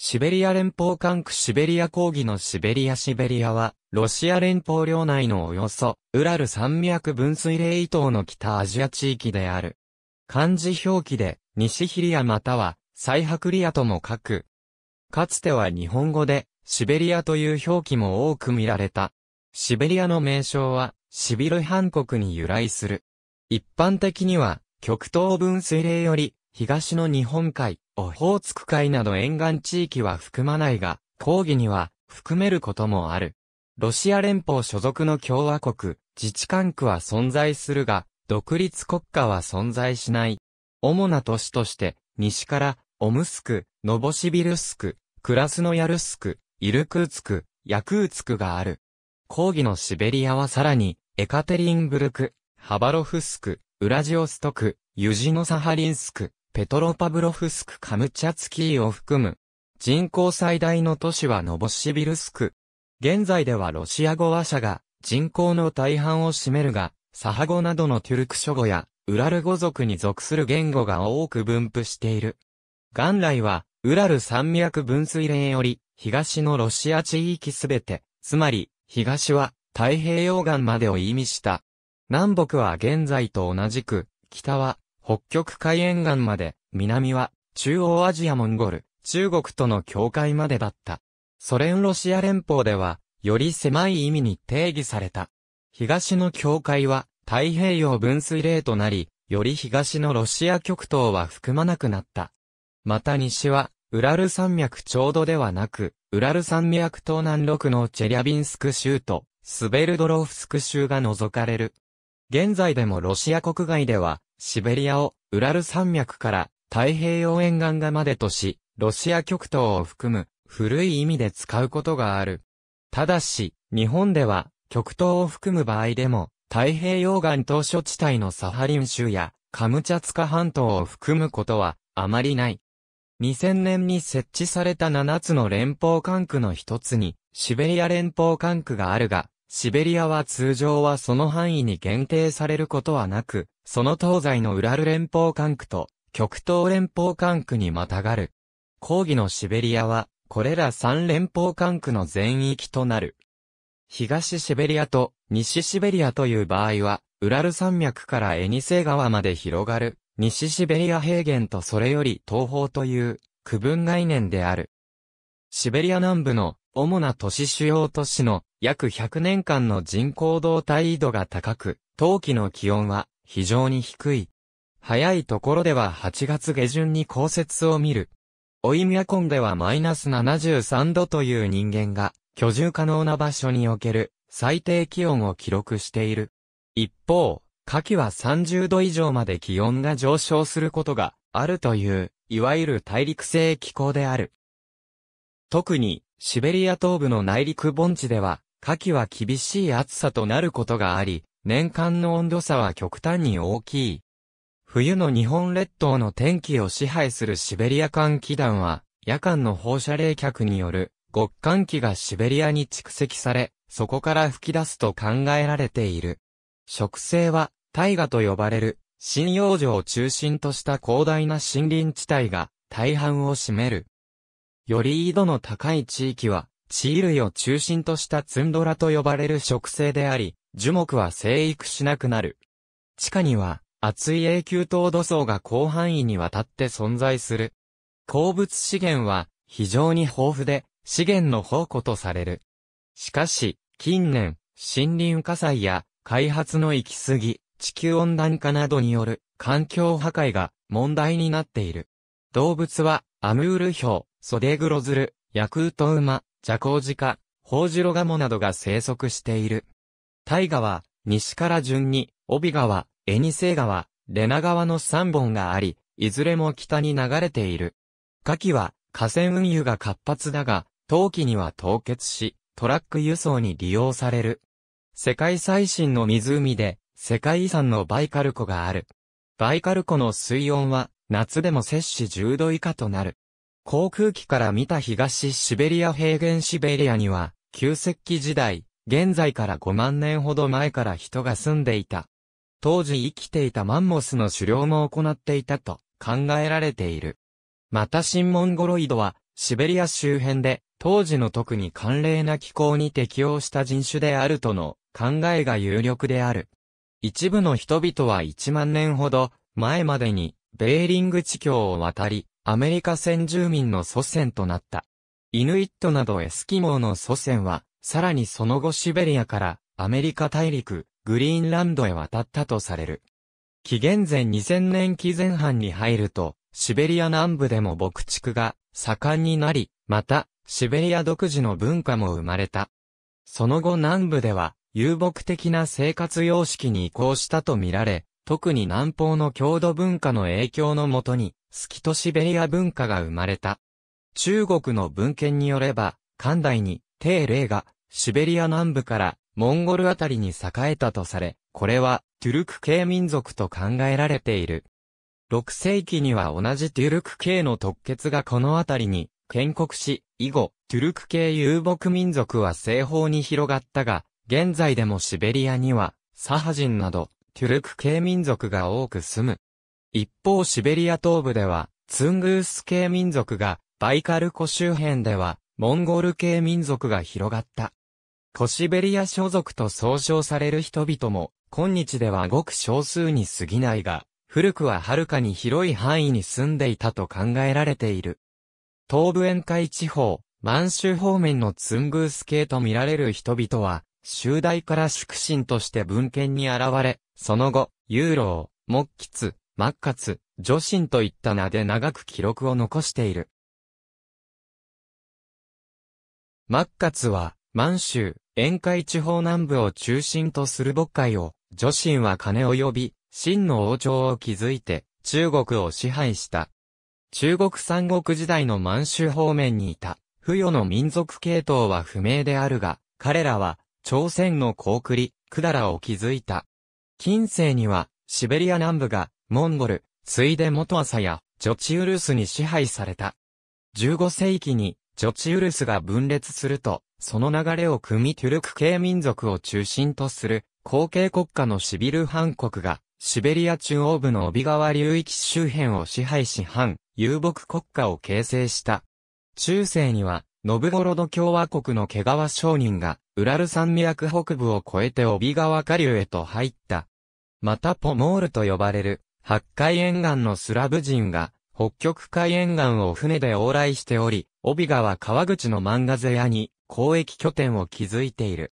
シベリア連邦管区シベリア講義のシベリアシベリアは、ロシア連邦領内のおよそ、ウラル山脈分水嶺以東の北アジア地域である。漢字表記で、西ヒリアまたは、ハ白リアとも書く。かつては日本語で、シベリアという表記も多く見られた。シベリアの名称は、シビル半国に由来する。一般的には、極東分水嶺より、東の日本海、オホーツク海など沿岸地域は含まないが、抗議には含めることもある。ロシア連邦所属の共和国、自治管区は存在するが、独立国家は存在しない。主な都市として、西から、オムスク、ノボシビルスク、クラスノヤルスク、イルクーツク、ヤクーツクがある。抗議のシベリアはさらに、エカテリンブルク、ハバロフスク、ウラジオストク、ユジノサハリンスク、ペトロパブロフスク・カムチャツキーを含む、人口最大の都市はノボシビルスク。現在ではロシア語話者が人口の大半を占めるが、サハ語などのトゥルク諸語や、ウラル語族に属する言語が多く分布している。元来は、ウラル山脈分水嶺より、東のロシア地域すべて、つまり、東は太平洋岸までを意味した。南北は現在と同じく、北は北極海沿岸まで、南は中央アジアモンゴル、中国との境界までだった。ソ連ロシア連邦では、より狭い意味に定義された。東の境界は太平洋分水嶺となり、より東のロシア極東は含まなくなった。また西は、ウラル山脈ちょうどではなく、ウラル山脈東南麓のチェリャビンスク州と、スベルドロフスク州が除かれる。現在でもロシア国外では、シベリアを、ウラル山脈から太平洋沿岸がまでとし、ロシア極東を含む、古い意味で使うことがある。ただし、日本では、極東を含む場合でも、太平洋岸島諸地帯のサハリン州や、カムチャツカ半島を含むことは、あまりない。2000年に設置された7つの連邦管区の一つに、シベリア連邦管区があるが、シベリアは通常はその範囲に限定されることはなく、その東西のウラル連邦管区と極東連邦管区にまたがる。抗議のシベリアは、これら三連邦管区の全域となる。東シベリアと西シベリアという場合は、ウラル山脈からエニセ川まで広がる、西シベリア平原とそれより東方という区分概念である。シベリア南部の主な都市主要都市の約100年間の人工動態緯度が高く、冬季の気温は非常に低い。早いところでは8月下旬に降雪を見る。オイミヤコンではマイナス73度という人間が居住可能な場所における最低気温を記録している。一方、夏季は30度以上まで気温が上昇することがあるという、いわゆる大陸性気候である。特に、シベリア東部の内陸盆地では、夏季は厳しい暑さとなることがあり、年間の温度差は極端に大きい。冬の日本列島の天気を支配するシベリア寒気団は、夜間の放射冷却による極寒気がシベリアに蓄積され、そこから吹き出すと考えられている。植生は、大河と呼ばれる、針葉樹を中心とした広大な森林地帯が大半を占める。より緯度の高い地域は、地衣類を中心としたツンドラと呼ばれる植生であり、樹木は生育しなくなる。地下には、厚い永久凍土層が広範囲にわたって存在する。鉱物資源は非常に豊富で、資源の宝庫とされる。しかし、近年、森林火災や開発の行き過ぎ、地球温暖化などによる環境破壊が問題になっている。動物はアムールヒョウ、ソデグロズル、ヤクートウマ、ジャコウジカ、ホウジロガモなどが生息している。大河は、西から順に、帯川、エニセイ川、レナ川の3本があり、いずれも北に流れている。夏季は、河川運輸が活発だが、冬季には凍結し、トラック輸送に利用される。世界最新の湖で、世界遺産のバイカル湖がある。バイカル湖の水温は、夏でも摂氏10度以下となる。航空機から見た東シベリア平原シベリアには、旧石器時代、現在から5万年ほど前から人が住んでいた。当時生きていたマンモスの狩猟も行っていたと考えられている。また新モンゴロイドは、シベリア周辺で、当時の特に寒冷な気候に適応した人種であるとの考えが有力である。一部の人々は1万年ほど前までにベーリング地峡を渡り、アメリカ先住民の祖先となった。イヌイットなどエスキモーの祖先は、さらにその後シベリアからアメリカ大陸、グリーンランドへ渡ったとされる。紀元前2000年期前半に入ると、シベリア南部でも牧畜が盛んになり、また、シベリア独自の文化も生まれた。その後南部では、遊牧的な生活様式に移行したとみられ、特に南方の郷土文化の影響のもとに、スキトシベリア文化が生まれた。中国の文献によれば、寛代に、帝霊が、シベリア南部から、モンゴルあたりに栄えたとされ、これは、トゥルク系民族と考えられている。6世紀には同じトゥルク系の突血がこのあたりに、建国し、以後、トゥルク系遊牧民族は西方に広がったが、現在でもシベリアには、サハ人など、トゥルク系民族が多く住む。一方シベリア東部では、ツングース系民族が、バイカル湖周辺では、モンゴル系民族が広がった。コシベリア所属と総称される人々も、今日ではごく少数に過ぎないが、古くははるかに広い範囲に住んでいたと考えられている。東部沿海地方、満州方面のツングース系と見られる人々は、集大から祝神として文献に現れ、その後、ユーロー、モッキツ、マッカツ、女神といった名で長く記録を残している。マッカツは、満州、沿海地方南部を中心とする牧会を、女神は金を呼び、真の王朝を築いて、中国を支配した。中国三国時代の満州方面にいた、不与の民族系統は不明であるが、彼らは、朝鮮の高栗、百済を築いた。近世には、シベリア南部が、モンゴル、ついで元朝や、ジョチウルスに支配された。15世紀に、ジョチウルスが分裂すると、その流れを組みトゥルク系民族を中心とする、後継国家のシビルハン国が、シベリア中央部の帯川流域周辺を支配し反、遊牧国家を形成した。中世には、ノブゴロド共和国の毛川商人が、ウラル山脈北部を越えて帯川下流へと入った。またポモールと呼ばれる、八海沿岸のスラブ人が、北極海沿岸を船で往来しており、帯川川口の漫画瀬屋に交易拠点を築いている。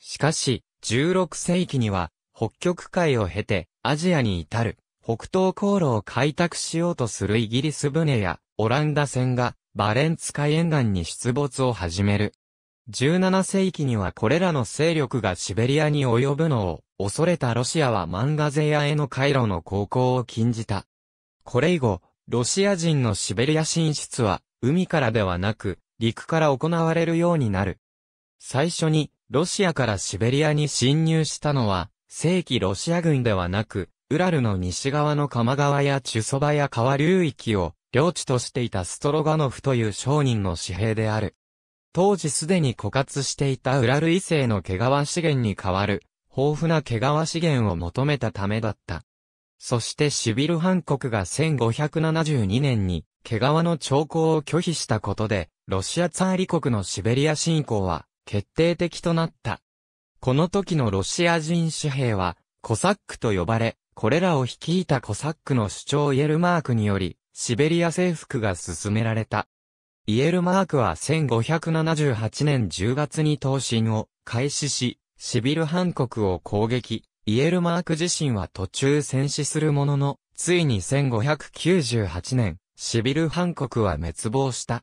しかし、16世紀には、北極海を経て、アジアに至る、北東航路を開拓しようとするイギリス船や、オランダ船が、バレンツ海沿岸に出没を始める。17世紀にはこれらの勢力がシベリアに及ぶのを恐れたロシアはマンガゼヤへの回路の航行を禁じた。これ以後、ロシア人のシベリア進出は海からではなく陸から行われるようになる。最初にロシアからシベリアに侵入したのは正規ロシア軍ではなくウラルの西側の鎌川やチュソバや川流域を領地としていたストロガノフという商人の紙幣である。当時すでに枯渇していたウラル異性の毛皮資源に代わる、豊富な毛皮資源を求めたためだった。そしてシビルハ国が1572年に、毛皮の徴工を拒否したことで、ロシアツァーリ国のシベリア侵攻は、決定的となった。この時のロシア人紙幣は、コサックと呼ばれ、これらを率いたコサックの主張イエルマークにより、シベリア征服が進められた。イエルマークは1578年10月に東進を開始し、シビルハン国を攻撃、イエルマーク自身は途中戦死するものの、ついに1598年、シビルハン国は滅亡した。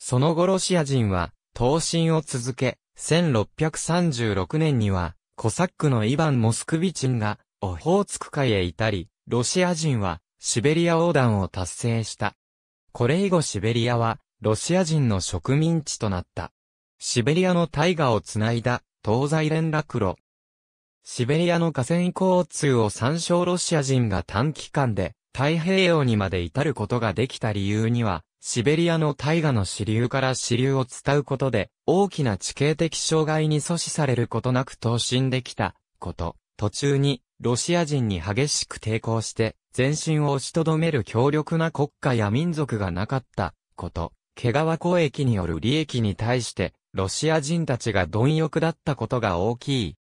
その後ロシア人は、東進を続け、1636年には、コサックのイヴァン・モスクビチンが、オホーツク海へ至り、ロシア人は、シベリア横断を達成した。これ以後シベリアは、ロシア人の植民地となった。シベリアの大河をつないだ東西連絡路。シベリアの河川交通を参照ロシア人が短期間で太平洋にまで至ることができた理由には、シベリアの大河の支流から支流を伝うことで、大きな地形的障害に阻止されることなく投進できたこと。途中に、ロシア人に激しく抵抗して、前進を押しとどめる強力な国家や民族がなかったこと。毛川交易による利益に対して、ロシア人たちが貪欲だったことが大きい。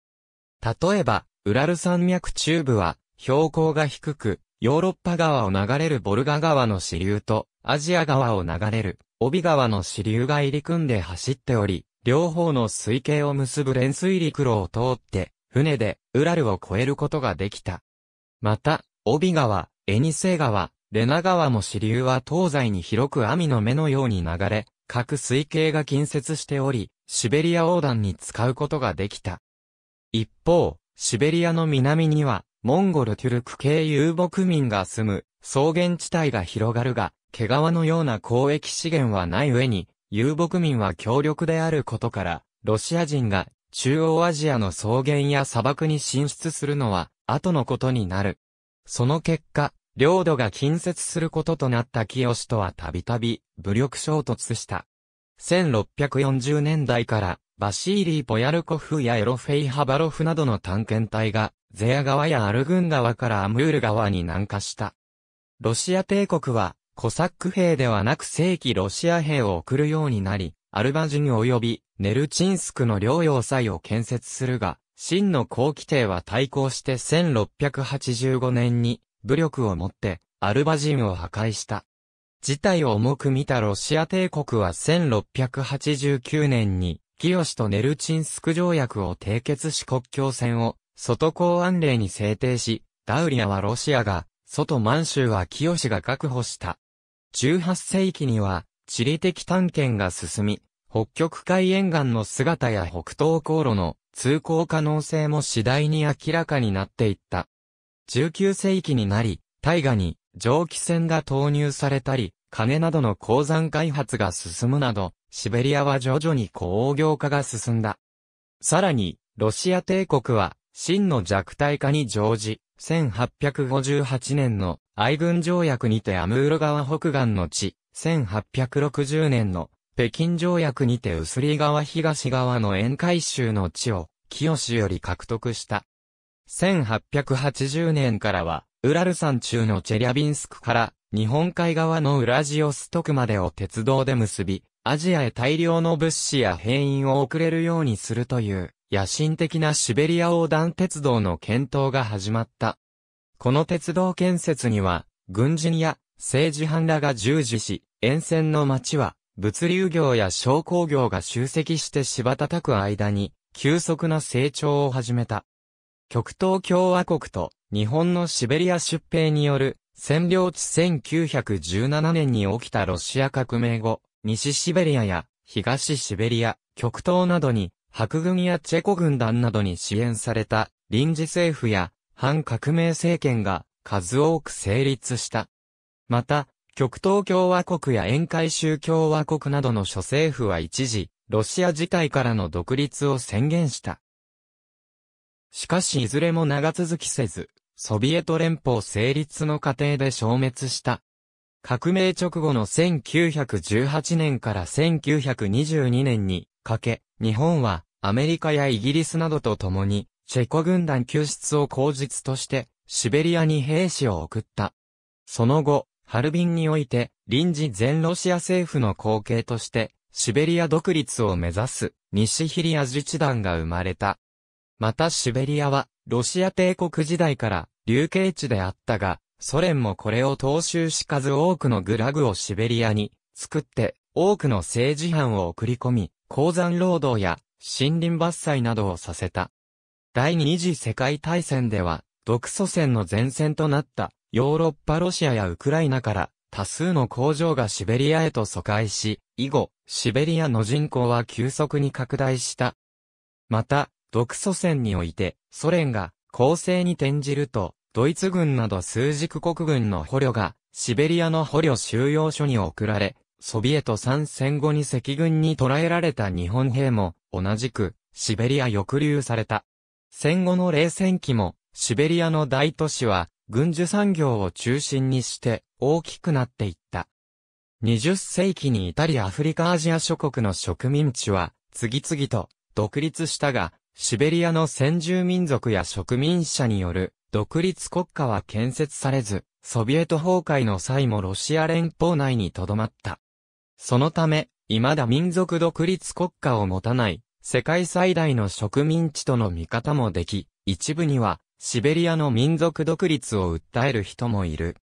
例えば、ウラル山脈中部は、標高が低く、ヨーロッパ川を流れるボルガ川の支流と、アジア川を流れる、帯川の支流が入り組んで走っており、両方の水系を結ぶ連水陸路を通って、船で、ウラルを越えることができた。また、帯川、エニセ川、レナ川も支流は東西に広く網の目のように流れ、各水系が近接しており、シベリア横断に使うことができた。一方、シベリアの南には、モンゴルトゥルク系遊牧民が住む草原地帯が広がるが、毛皮のような交易資源はない上に、遊牧民は強力であることから、ロシア人が中央アジアの草原や砂漠に進出するのは後のことになる。その結果、領土が近接することとなった清とはたびたび武力衝突した。1640年代からバシーリー・ポヤルコフやエロフェイ・ハバロフなどの探検隊がゼア川やアルグン川からアムール川に南下した。ロシア帝国はコサック兵ではなく正規ロシア兵を送るようになり、アルバジュン及びネルチンスクの領用祭を建設するが、真の後期帝は対抗して1685年に武力をもって、アルバ人を破壊した。事態を重く見たロシア帝国は1689年に、清とネルチンスク条約を締結し国境線を、外港安令に制定し、ダウリアはロシアが、外満州は清が確保した。18世紀には、地理的探検が進み、北極海沿岸の姿や北東航路の通行可能性も次第に明らかになっていった。19世紀になり、大河に蒸気船が投入されたり、金などの鉱山開発が進むなど、シベリアは徐々に工業化が進んだ。さらに、ロシア帝国は、真の弱体化に乗じ、1858年の愛軍条約にてアムール川北岸の地、1860年の北京条約にて薄利川東側の沿海州の地を、清より獲得した。1880年からは、ウラル山中のチェリャビンスクから、日本海側のウラジオストクまでを鉄道で結び、アジアへ大量の物資や兵員を送れるようにするという、野心的なシベリア横断鉄道の検討が始まった。この鉄道建設には、軍人や政治犯らが従事し、沿線の町は、物流業や商工業が集積して柴叩く間に、急速な成長を始めた。極東共和国と日本のシベリア出兵による占領地1917年に起きたロシア革命後、西シベリアや東シベリア、極東などに白軍やチェコ軍団などに支援された臨時政府や反革命政権が数多く成立した。また、極東共和国や沿海州共和国などの諸政府は一時、ロシア自体からの独立を宣言した。しかしいずれも長続きせず、ソビエト連邦成立の過程で消滅した。革命直後の1918年から1922年にかけ、日本はアメリカやイギリスなどと共に、チェコ軍団救出を口実として、シベリアに兵士を送った。その後、ハルビンにおいて、臨時全ロシア政府の後継として、シベリア独立を目指す、西ヒリア自治団が生まれた。またシベリアは、ロシア帝国時代から、流刑地であったが、ソ連もこれを踏襲し数多くのグラグをシベリアに作って多くの政治犯を送り込み、鉱山労働や森林伐採などをさせた。第二次世界大戦では、独ソ戦の前線となったヨーロッパロシアやウクライナから多数の工場がシベリアへと疎開し、以後、シベリアの人口は急速に拡大した。また、独祖戦において、ソ連が攻勢に転じると、ドイツ軍など数軸国軍の捕虜が、シベリアの捕虜収容所に送られ、ソビエト参戦後に赤軍に捕らえられた日本兵も、同じく、シベリア抑留された。戦後の冷戦期も、シベリアの大都市は、軍需産業を中心にして、大きくなっていった。20世紀にイタリアアフリカアジア諸国の植民地は、次々と、独立したが、シベリアの先住民族や植民者による独立国家は建設されず、ソビエト崩壊の際もロシア連邦内に留まった。そのため、未だ民族独立国家を持たない、世界最大の植民地との見方もでき、一部には、シベリアの民族独立を訴える人もいる。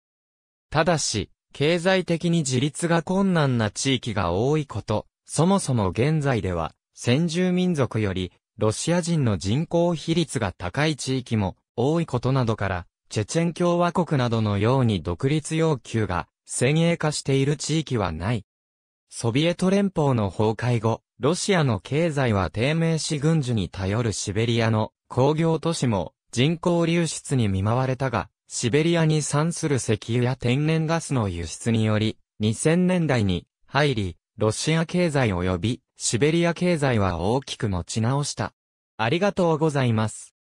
ただし、経済的に自立が困難な地域が多いこと、そもそも現在では、先住民族よりロシア人の人口比率が高い地域も多いことなどから、チェチェン共和国などのように独立要求が先鋭化している地域はない。ソビエト連邦の崩壊後、ロシアの経済は低迷し軍需に頼るシベリアの工業都市も人口流出に見舞われたが、シベリアに産する石油や天然ガスの輸出により、2000年代に入り、ロシア経済及びシベリア経済は大きく持ち直した。ありがとうございます。